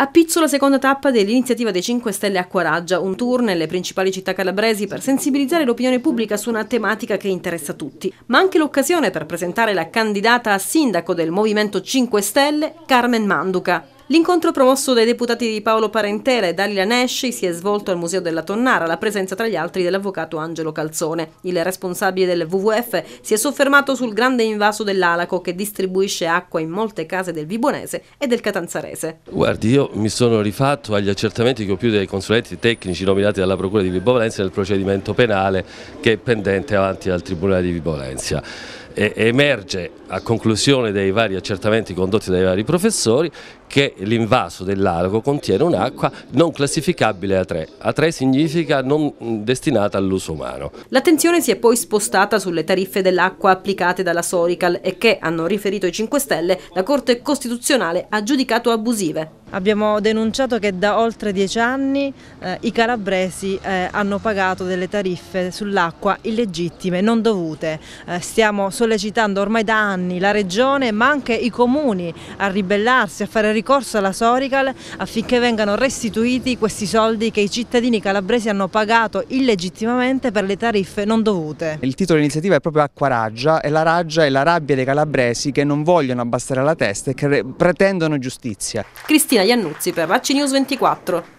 A Pizzo la seconda tappa dell'iniziativa dei 5 Stelle Acquaraggia, un tour nelle principali città calabresi per sensibilizzare l'opinione pubblica su una tematica che interessa tutti, ma anche l'occasione per presentare la candidata a sindaco del Movimento 5 Stelle, Carmen Manduca. L'incontro promosso dai deputati di Paolo Parentera e Dalia Nesci si è svolto al Museo della Tonnara, alla presenza tra gli altri dell'avvocato Angelo Calzone. Il responsabile del WWF si è soffermato sul grande invaso dell'Alaco che distribuisce acqua in molte case del Vibonese e del Catanzarese. Guardi, io mi sono rifatto agli accertamenti che ho più dei consulenti tecnici nominati dalla Procura di Vibo Valencia nel procedimento penale che è pendente avanti al Tribunale di Vibo Valencia emerge a conclusione dei vari accertamenti condotti dai vari professori che l'invaso dell'alago contiene un'acqua non classificabile A3. A3 significa non mm, destinata all'uso umano. L'attenzione si è poi spostata sulle tariffe dell'acqua applicate dalla Sorical e che, hanno riferito i 5 Stelle, la Corte Costituzionale ha giudicato abusive. Abbiamo denunciato che da oltre dieci anni eh, i calabresi eh, hanno pagato delle tariffe sull'acqua illegittime, non dovute. Eh, stiamo sollecitando ormai da anni la Regione ma anche i comuni a ribellarsi, a fare ricorso alla Sorical affinché vengano restituiti questi soldi che i cittadini calabresi hanno pagato illegittimamente per le tariffe non dovute. Il titolo dell'iniziativa è proprio Acqua Raggia e la raggia è la rabbia dei calabresi che non vogliono abbassare la testa e che pretendono giustizia. Cristian Martina Iannuzzi per Racci News 24.